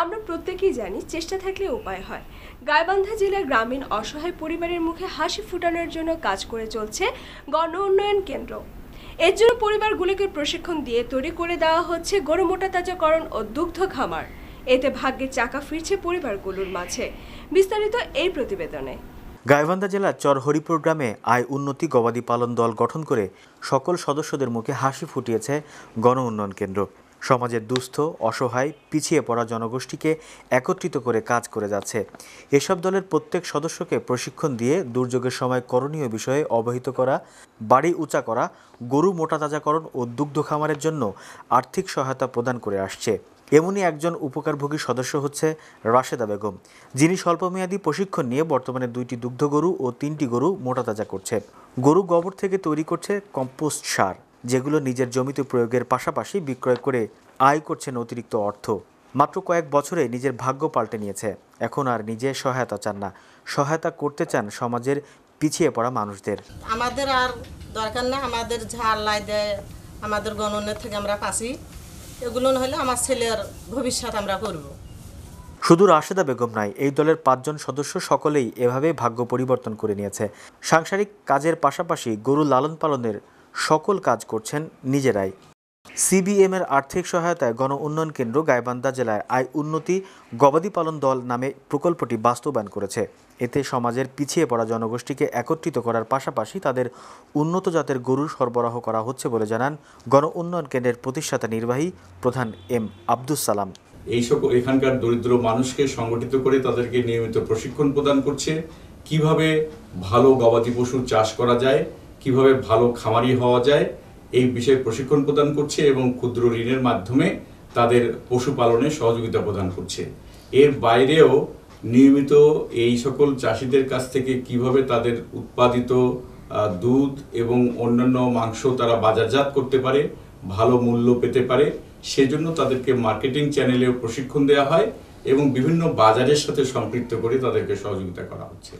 আমরা প্রত্যেকেই জানি চেষ্টা থাকলে উপায় হয় গাইবান্ধা জেলার গ্রামীণ অসহায় পরিবারের মুখে হাসি ফুটানোর জন্য কাজ করে চলছে গণ উন্নয়ন কেন্দ্র এর জন্য পরিবারগুলোকে প্রশিক্ষণ দিয়ে তৈরি করে দেওয়া হচ্ছে গরু মোটা তাজাকরণ ও দুগ্ধ খামার এতে ভাগ্যের চাকা ফিরছে পরিবারগুলোর মাঝে বিস্তারিত এই প্রতিবেদনে গাইবান্ধা জেলার চরহরিপুর গ্রামে আয় উন্নতি গবাদি পালন দল গঠন করে সকল সদস্যদের মুখে হাসি ফুটিয়েছে গণ উন্নয়ন কেন্দ্র সমাজের দুস্থ অসহায় পিছিয়ে পড়া জনগোষ্ঠীকে একত্রিত করে কাজ করে যাচ্ছে এসব দলের প্রত্যেক সদস্যকে প্রশিক্ষণ দিয়ে দুর্যোগের সময় করণীয় বিষয়ে অবহিত করা বাড়ি উঁচা করা গরু মোটা তাজাকরণ ও দুগ্ধ খামারের জন্য আর্থিক সহায়তা প্রদান করে আসছে এমনই একজন উপকারভোগী সদস্য হচ্ছে রাশেদা বেগম যিনি স্বল্পমেয়াদী প্রশিক্ষণ নিয়ে বর্তমানে দুইটি দুগ্ধ গরু ও তিনটি গরু মোটা তাজা করছে গরু গোবর থেকে তৈরি করছে কম্পোস্ট সার যেগুলো নিজের জমিতে প্রয়োগের পাশাপাশি বিক্রয় করে আয় করছেন অতিরিক্ত অর্থ মাত্র কয়েক বছরে নিজের ভাগ্য পাল্টে নিয়েছে এখন আর নিজে সহায়তা চান না সহায়তা করতে চান সমাজের পিছিয়ে পড়া মানুষদের আমাদের আর দরকার না আমাদের ঝাড় লাই দেয় আমাদের গণনের থেকে আমরা পাচ্ছি এগুলো না হলে আমার ছেলের ভবিষ্যৎ আমরা করব শুধু রাশেদা বেগম নাই এই দলের পাঁচজন সদস্য সকলেই এভাবে ভাগ্য পরিবর্তন করে নিয়েছে সাংসারিক কাজের পাশাপাশি গরু লালন পালনের সকল কাজ করছেন নিজেরাই সিবিএম এর আর্থিক সহায়তায় গণ উন্নয়ন কেন্দ্র গাইবান্ধা জেলায় আয় উন্নতি গবাদি পালন দল নামে প্রকল্পটি বাস্তবায়ন করেছে এতে সমাজের পিছিয়ে পড়া জনগোষ্ঠীকে একত্রিত করার পাশাপাশি তাদের উন্নত জাতের গরু সরবরাহ করা হচ্ছে বলে জানান গণ উন্নয়ন কেন্দ্রের প্রতিষ্ঠাতা নির্বাহী প্রধান এম আব্দুস সালাম এই সকল এখানকার দরিদ্র মানুষকে সংগঠিত করে তাদেরকে নিয়মিত প্রশিক্ষণ প্রদান করছে কিভাবে ভালো গবাদি পশুর চাষ করা যায় কিভাবে ভালো খামারি হওয়া যায় এই বিষয়ে প্রশিক্ষণ প্রদান করছে এবং ক্ষুদ্র ঋণের মাধ্যমে তাদের পশুপালনে সহযোগিতা প্রদান করছে এর বাইরেও নিয়মিত এই সকল চাষিদের কাছ থেকে কিভাবে তাদের উৎপাদিত দুধ এবং অন্যান্য মাংস তারা বাজারজাত করতে পারে ভালো মূল্য পেতে পারে সেজন্য তাদেরকে মার্কেটিং চ্যানেলেও প্রশিক্ষণ দেওয়া হয় এবং বিভিন্ন বাজারের সাথে সম্পৃক্ত করে তাদেরকে সহযোগিতা করা হচ্ছে